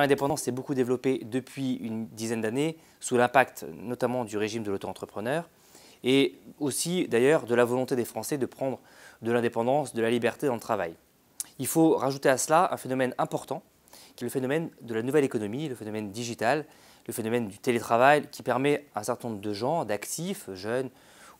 L'indépendance s'est beaucoup développée depuis une dizaine d'années, sous l'impact notamment du régime de l'auto-entrepreneur, et aussi d'ailleurs de la volonté des Français de prendre de l'indépendance, de la liberté dans le travail. Il faut rajouter à cela un phénomène important, qui est le phénomène de la nouvelle économie, le phénomène digital, le phénomène du télétravail, qui permet à un certain nombre de gens, d'actifs, jeunes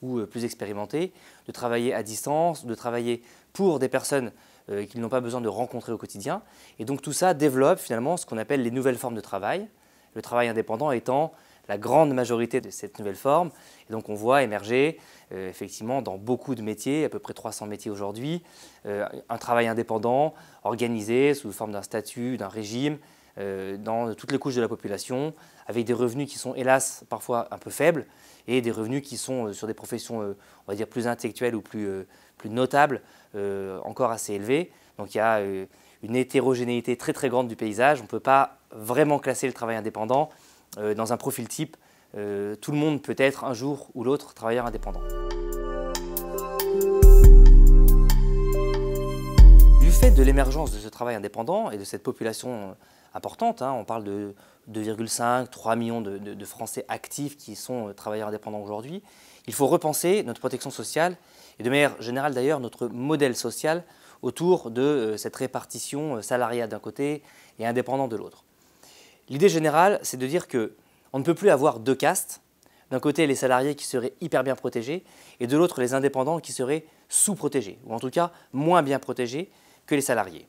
ou euh, plus expérimentés, de travailler à distance, de travailler pour des personnes euh, qu'ils n'ont pas besoin de rencontrer au quotidien. Et donc tout ça développe finalement ce qu'on appelle les nouvelles formes de travail, le travail indépendant étant la grande majorité de cette nouvelle forme. Et donc on voit émerger euh, effectivement dans beaucoup de métiers, à peu près 300 métiers aujourd'hui, euh, un travail indépendant, organisé sous forme d'un statut, d'un régime, euh, dans toutes les couches de la population, avec des revenus qui sont hélas parfois un peu faibles, et des revenus qui sont euh, sur des professions, euh, on va dire, plus intellectuelles ou plus, notables, encore assez élevés. Donc il y a une hétérogénéité très très grande du paysage. On ne peut pas vraiment classer le travail indépendant dans un profil type. tout le monde peut être un jour ou l'autre travailleur indépendant. Du fait de l'émergence de ce travail indépendant et de cette population importante. Hein. On parle de 2,5, 3 millions de, Français actifs qui sont euh, travailleurs indépendants aujourd'hui. Il faut repenser notre protection sociale et de manière générale d'ailleurs notre modèle social autour de euh, cette répartition euh, salariale d'un côté et indépendant de l'autre. L'idée générale, c'est de dire que on ne peut plus avoir deux castes. D'un côté, les salariés qui seraient hyper bien protégés et de l'autre, les indépendants qui seraient sous-protégés ou en tout cas moins bien protégés que les salariés.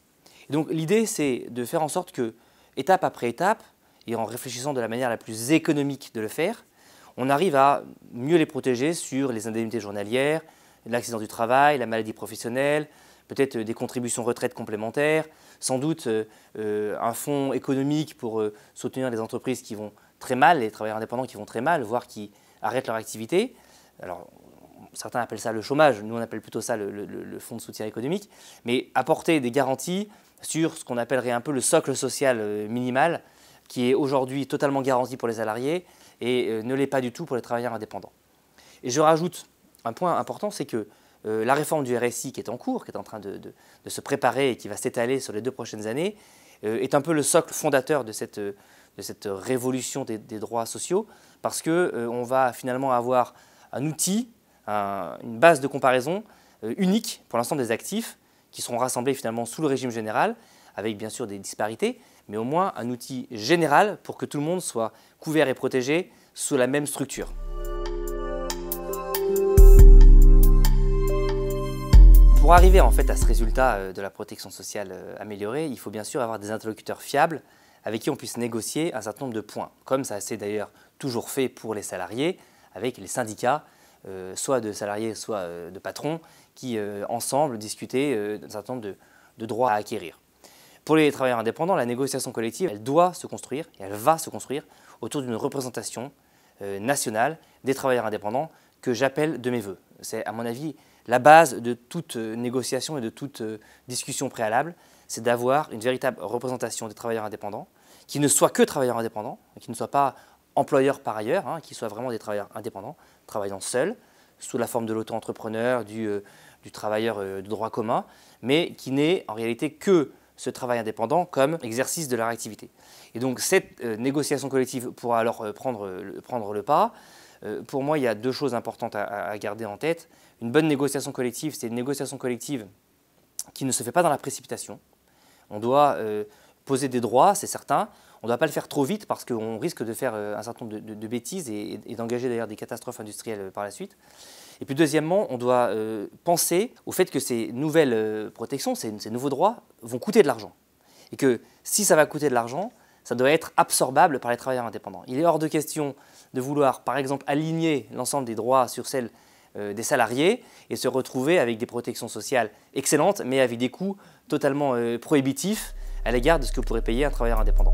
donc l'idée, c'est de faire en sorte que étape après étape, et en réfléchissant de la manière la plus économique de le faire, on arrive à mieux les protéger sur les indemnités journalières, l'accident du travail, la maladie professionnelle, peut-être euh, des contributions retraite complémentaires, sans doute euh, euh, un fonds économique pour soutenir les entreprises qui vont très mal, les travailleurs indépendants qui vont très mal, voire qui arrêtent leur activité. Alors, certains appellent ça le chômage, nous on appelle plutôt ça le fonds de soutien économique, mais apporter des garanties sur ce qu'on appellerait un peu le socle social euh, minimal, qui est aujourd'hui totalement garanti pour les salariés et euh, ne l'est pas du tout pour les travailleurs indépendants. Et je rajoute un point important, c'est que euh, la réforme du RSI qui est en cours, qui est en train de, se préparer et qui va s'étaler sur les deux prochaines années, est un peu le socle fondateur de cette, révolution des, droits sociaux, parce qu'on va finalement avoir un outil, une base de comparaison unique pour l'ensemble des actifs, qui seront rassemblés finalement sous le régime général, avec bien sûr des disparités, mais au moins un outil général pour que tout le monde soit couvert et protégé sous la même structure. Pour arriver en fait à ce résultat euh, de la protection sociale euh, améliorée, il faut bien sûr avoir des interlocuteurs fiables avec qui on puisse négocier un certain nombre de points, comme ça s'est d'ailleurs toujours fait pour les salariés, avec les syndicats euh, soit de salariés, soit euh, de patrons, qui euh, ensemble discutaient d'un certain nombre de, droits à acquérir. Pour les travailleurs indépendants, la négociation collective, elle doit se construire et elle va se construire autour d'une représentation nationale des travailleurs indépendants que j'appelle de mes voeux. C'est à mon avis la base de toute négociation et de toute discussion préalable, c'est d'avoir une véritable représentation des travailleurs indépendants qui ne soit que travailleurs indépendants, qui ne soit pas employeurs par ailleurs, hein, qui soient vraiment des travailleurs indépendants, travaillant seuls, sous la forme de l'auto-entrepreneur, du, euh, du, travailleur euh, de droit commun, mais qui n'est en réalité que ce travail indépendant comme exercice de leur activité. Et donc cette euh, négociation collective pourra alors prendre, le, prendre le pas. pour moi, il y a deux choses importantes à, à garder en tête. Une bonne négociation collective, c'est une négociation collective qui ne se fait pas dans la précipitation. On doit poser des droits, c'est certain. On ne doit pas le faire trop vite parce qu'on risque de faire euh, un certain nombre de, bêtises et, d'engager d'ailleurs des catastrophes industrielles euh, par la suite. Et puis deuxièmement, on doit euh, penser au fait que ces nouvelles protections, ces, nouveaux droits vont coûter de l'argent. Et que si ça va coûter de l'argent, ça doit être absorbable par les travailleurs indépendants. Il est hors de question de vouloir, par exemple, aligner l'ensemble des droits sur celles des salariés et se retrouver avec des protections sociales excellentes, mais avec des coûts totalement prohibitifs à l'égard de ce que pourrait payer un travailleur indépendant.